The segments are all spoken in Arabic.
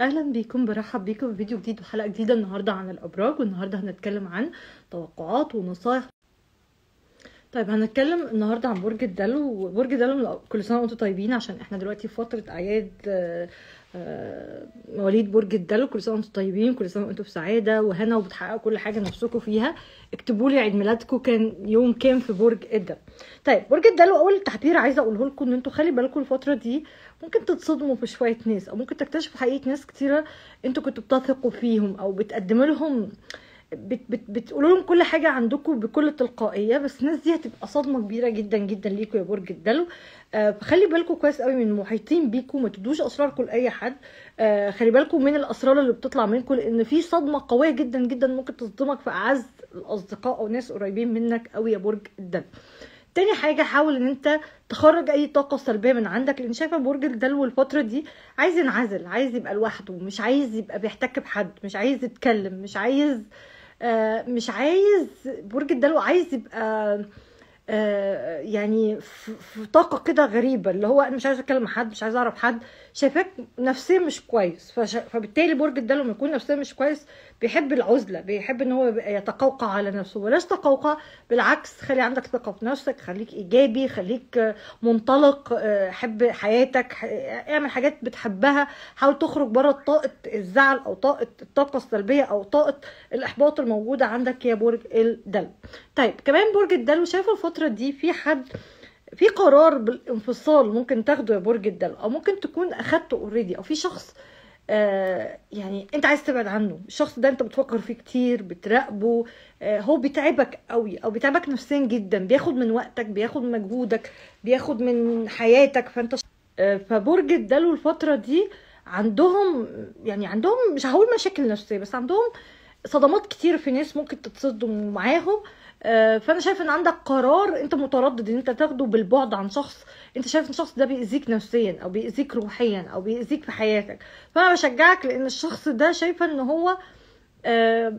اهلا بيكم برحب بيكم في فيديو جديد وحلقه جديده النهارده عن الابراج والنهارده هنتكلم عن توقعات ونصايح طيب هنتكلم النهارده عن برج الدلو برج الدلو كل سنه وانتم طيبين عشان احنا دلوقتي في فتره اعياد آه، آه، مواليد برج الدلو كل سنه وانتم طيبين كل سنه وانتم بسعاده وهنا وبتحققوا كل حاجه نفسكم فيها اكتبوا لي عيد ميلادكم كان يوم كام في برج الدلو طيب برج الدلو اول تحذير عايزه اقوله لكم ان انتوا خلي بالكم الفتره دي ممكن تتصدموا بشويه ناس او ممكن تكتشفوا حقيقه ناس كتيره انتوا كنتوا بتثقوا فيهم او بتقدموا لهم آه بت بت بتقولوا لهم كل حاجه عندكم بكل تلقائيه بس الناس دي هتبقى صدمه كبيره جدا جدا ليكم يا برج الدلو آه فخلي بالكم كويس قوي من المحيطين بيكم ما تدوش اسراركم لاي حد آه خلي بالكم من الاسرار اللي بتطلع منكم لان في صدمه قويه جدا جدا ممكن تصدمك في اعز الاصدقاء او ناس قريبين منك قوي يا برج الدلو تاني حاجة حاول ان انت تخرج اي طاقة سلبية من عندك لان شايفة برج الدلو الفترة دي عايز ينعزل عايز يبقى لوحده مش عايز يبقى بيحتك بحد مش عايز يتكلم مش عايز آه آه، مش عايز برج الدلو عايز يبقى آه، يعني في طاقه كده غريبه اللي هو انا مش عايزه اتكلم مع حد مش عايزه اعرف حد شايفاك نفسيا مش كويس فبالتالي برج الدلو لما يكون نفسيا مش كويس بيحب العزله بيحب ان هو يتقوقع على نفسه ولاش تقوقع بالعكس خلي عندك ثقه في نفسك خليك ايجابي خليك منطلق آه، حب حياتك اعمل حاجات بتحبها حاول تخرج بره طاقه الزعل او طاقه الطاقه السلبيه او طاقه الاحباط الموجوده عندك يا برج الدلو طيب كمان برج الدلو شايفه الفتره الفترة دي في حد في قرار بالانفصال ممكن تاخده يا برج الدلو او ممكن تكون اخدته اوريدي او في شخص آه، يعني انت عايز تبعد عنه الشخص ده انت بتفكر فيه كتير بتراقبه آه، هو بيتعبك قوي او بيتعبك نفسيا جدا بياخد من وقتك بياخد مجهودك بياخد من حياتك فانت آه، فبرج الدلو الفترة دي عندهم يعني عندهم مش هقول مشاكل نفسية بس عندهم صدمات كتير في ناس ممكن تتصدم معاهم آه، فانا شايف ان عندك قرار انت متردد ان انت تاخده بالبعد عن شخص انت شايف ان الشخص ده بيأذيك نفسيا او بيأذيك روحيا او بيأذيك في حياتك فانا بشجعك لان الشخص ده شايفه ان هو آه،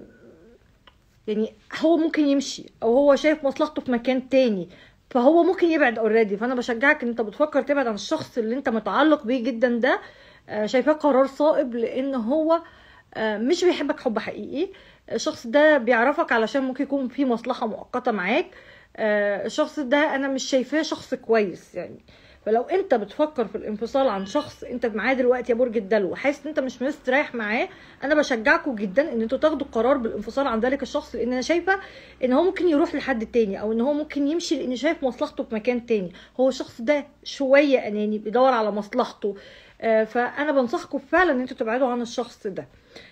يعني هو ممكن يمشي او هو شايف مصلحته في مكان تاني فهو ممكن يبعد اوريدي فانا بشجعك ان انت بتفكر تبعد عن الشخص اللي انت متعلق بيه جدا ده آه، شايفاه قرار صائب لان هو مش بيحبك حب حقيقي الشخص ده بيعرفك علشان ممكن يكون في مصلحه مؤقته معاك آه، الشخص ده انا مش شايفاه شخص كويس يعني فلو انت بتفكر في الانفصال عن شخص انت معاه دلوقتي يا برج الدلو وحاسس ان انت مش مستريح معاه انا بشجعكم جدا ان انتوا تاخدوا قرار بالانفصال عن ذلك الشخص لان انا شايفه ان هو ممكن يروح لحد تاني او ان هو ممكن يمشي لان شايف مصلحته في مكان تاني هو الشخص ده شويه اناني بيدور على مصلحته آه، فانا بنصحكم فعلا ان انتوا تبعدوا عن الشخص ده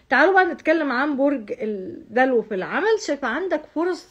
تعالوا بقى نتكلم عن برج الدلو في العمل شايفه عندك فرص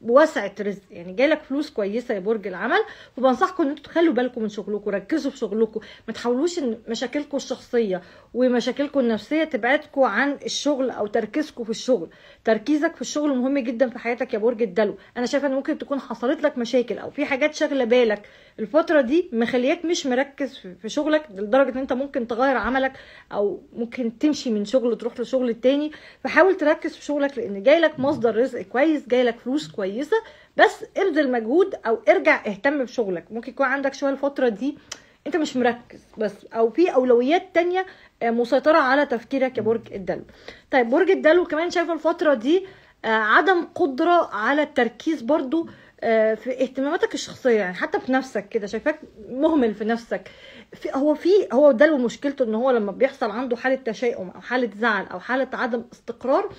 واسعة رزق يعني جالك فلوس كويسه يا برج العمل وبنصحكم ان انتوا تخلوا بالكم من شغلكم ركزوا في شغلكم ما تحاولوش ان مشاكلكم الشخصيه ومشاكلكم النفسيه تبعدكم عن الشغل او تركيزكم في الشغل تركيزك في الشغل مهم جدا في حياتك يا برج الدلو انا شايفه ان ممكن تكون حصلت لك مشاكل او في حاجات شاغله بالك الفتره دي مخلياك مش مركز في شغلك لدرجه ان انت ممكن تغير عملك او ممكن تمشي من شغل تروح لشغل تاني فحاول تركز في شغلك لان جاي لك مصدر رزق كويس جاي لك فلوس كويسه بس ابذل مجهود او ارجع اهتم بشغلك ممكن يكون عندك شويه الفتره دي انت مش مركز بس او في اولويات تانية آه، مسيطره على تفكيرك يا برج الدلو طيب برج الدلو كمان شايفه الفتره دي آه، عدم قدره على التركيز برضو آه، في اهتماماتك الشخصيه يعني حتى في نفسك كده شايفاك مهمل في نفسك في هو في هو ده مشكلته ان هو لما بيحصل عنده حاله تشاؤم او حاله زعل او حاله عدم استقرار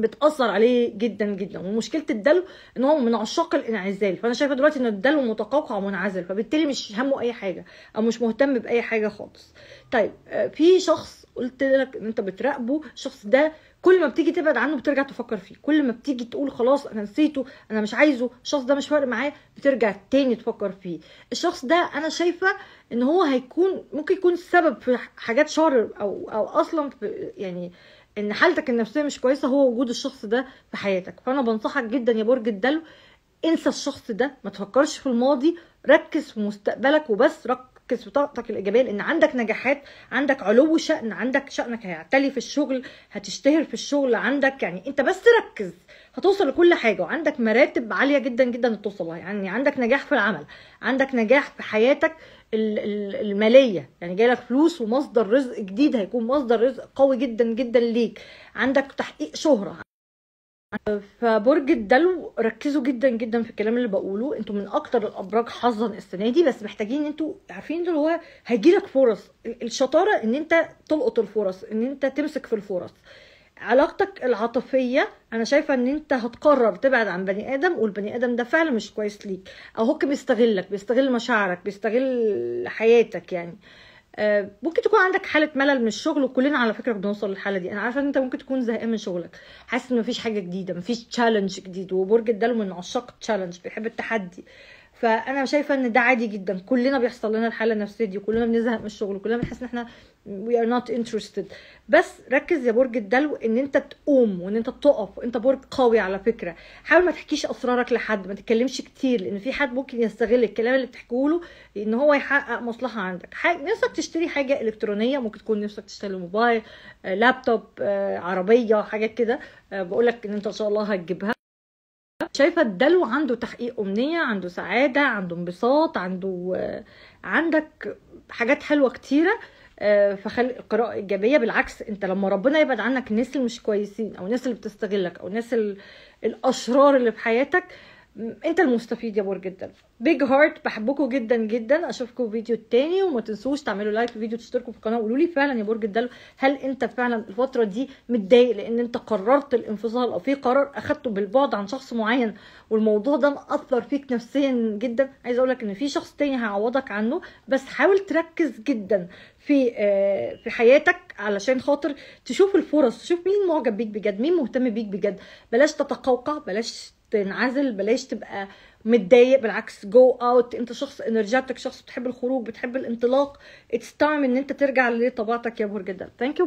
بتاثر عليه جدا جدا ومشكله الدلو ان هو من عشاق الانعزال فانا شايفه دلوقتي ان الدلو متقوقع ومنعزل فبالتالي مش همه اي حاجه او مش مهتم باي حاجه خالص طيب آه، في شخص قلت لك ان انت بتراقبه الشخص ده كل ما بتيجي تبعد عنه بترجع تفكر فيه كل ما بتيجي تقول خلاص انا نسيته انا مش عايزه الشخص ده مش فارق معايا بترجع تاني تفكر فيه الشخص ده انا شايفه ان هو هيكون ممكن يكون سبب في حاجات شر او او اصلا في يعني آه ان حالتك النفسيه مش كويسه هو وجود الشخص ده في حياتك فانا بنصحك جدا يا برج الدلو انسى الشخص ده ما تفكرش في الماضي ركز في مستقبلك وبس ركز في طاقتك الايجابيه لان عندك نجاحات عندك علو شأن عندك شأنك هيعتلي في الشغل هتشتهر في الشغل عندك يعني انت بس ركز هتوصل لكل حاجه وعندك مراتب عاليه جدا جدا توصلها يعني عندك نجاح في العمل عندك نجاح في حياتك الماليه يعني جاي لك فلوس ومصدر رزق جديد هيكون مصدر رزق قوي جدا جدا ليك عندك تحقيق شهره فبرج الدلو ركزوا جدا جدا في الكلام اللي بقوله انتوا من اكتر الابراج حظا السنه دي بس محتاجين انتوا عارفين اللي هو هيجيلك فرص الشطاره ان انت تلقط الفرص ان انت تمسك في الفرص علاقتك العاطفيه انا شايفه ان انت هتقرر تبعد عن بني ادم والبني ادم ده فعلا مش كويس ليك او هو بيستغلك بيستغل مشاعرك بيستغل حياتك يعني آه، ممكن تكون عندك حاله ملل من الشغل وكلنا على فكره بنوصل للحاله دي انا عارفه ان انت ممكن تكون زهقان من شغلك حاسس ان مفيش حاجه جديده مفيش تشالنج جديد وبرج الدلو من عشاق التشالنج بيحب التحدي فانا شايفه ان ده عادي جدا كلنا بيحصل لنا الحاله النفسيه دي وكلنا بنزهق من الشغل وكلنا بنحس ان احنا وي ار نوت انترستد بس ركز يا برج الدلو ان انت تقوم وان انت تقف انت برج قوي على فكره حاول ما تحكيش اسرارك لحد ما تتكلمش كتير لان في حد ممكن يستغل الكلام اللي بتحكيه له ان هو يحقق مصلحه عندك حاجة نفسك تشتري حاجه الكترونيه ممكن تكون نفسك تشتري موبايل آه، لابتوب آه، عربيه حاجات كده آه، بقول لك ان انت ان شاء الله هتجيبها شايفه الدلو عنده تحقيق امنيه عنده سعاده عنده انبساط عنده آه، عندك حاجات حلوه كتيره آه، فخلي قراءة إيجابية بالعكس أنت لما ربنا يبعد عنك الناس اللي مش كويسين أو الناس اللي بتستغلك أو الناس الأشرار اللي في حياتك انت المستفيد يا بور جدا بيج هارت بحبكم جدا جدا اشوفكم فيديو تاني وما تنسوش تعملوا لايك في فيديو تشتركوا في القناه وقولوا لي فعلا يا برج الدلو هل انت فعلا الفتره دي متضايق لان انت قررت الانفصال او في قرار اخدته بالبعد عن شخص معين والموضوع ده مأثر فيك نفسيا جدا عايزه اقول لك ان في شخص تاني هيعوضك عنه بس حاول تركز جدا في آه، في حياتك علشان خاطر تشوف الفرص تشوف مين معجب بيك بجد مين مهتم بيك بجد بلاش تتقوقع بلاش تنعزل بلاش تبقى متضايق بالعكس جو اوت انت شخص انرجيتك شخص بتحب الخروج بتحب الانطلاق اتس تايم ان انت ترجع لطبيعتك يا برج الدلو ثانك يو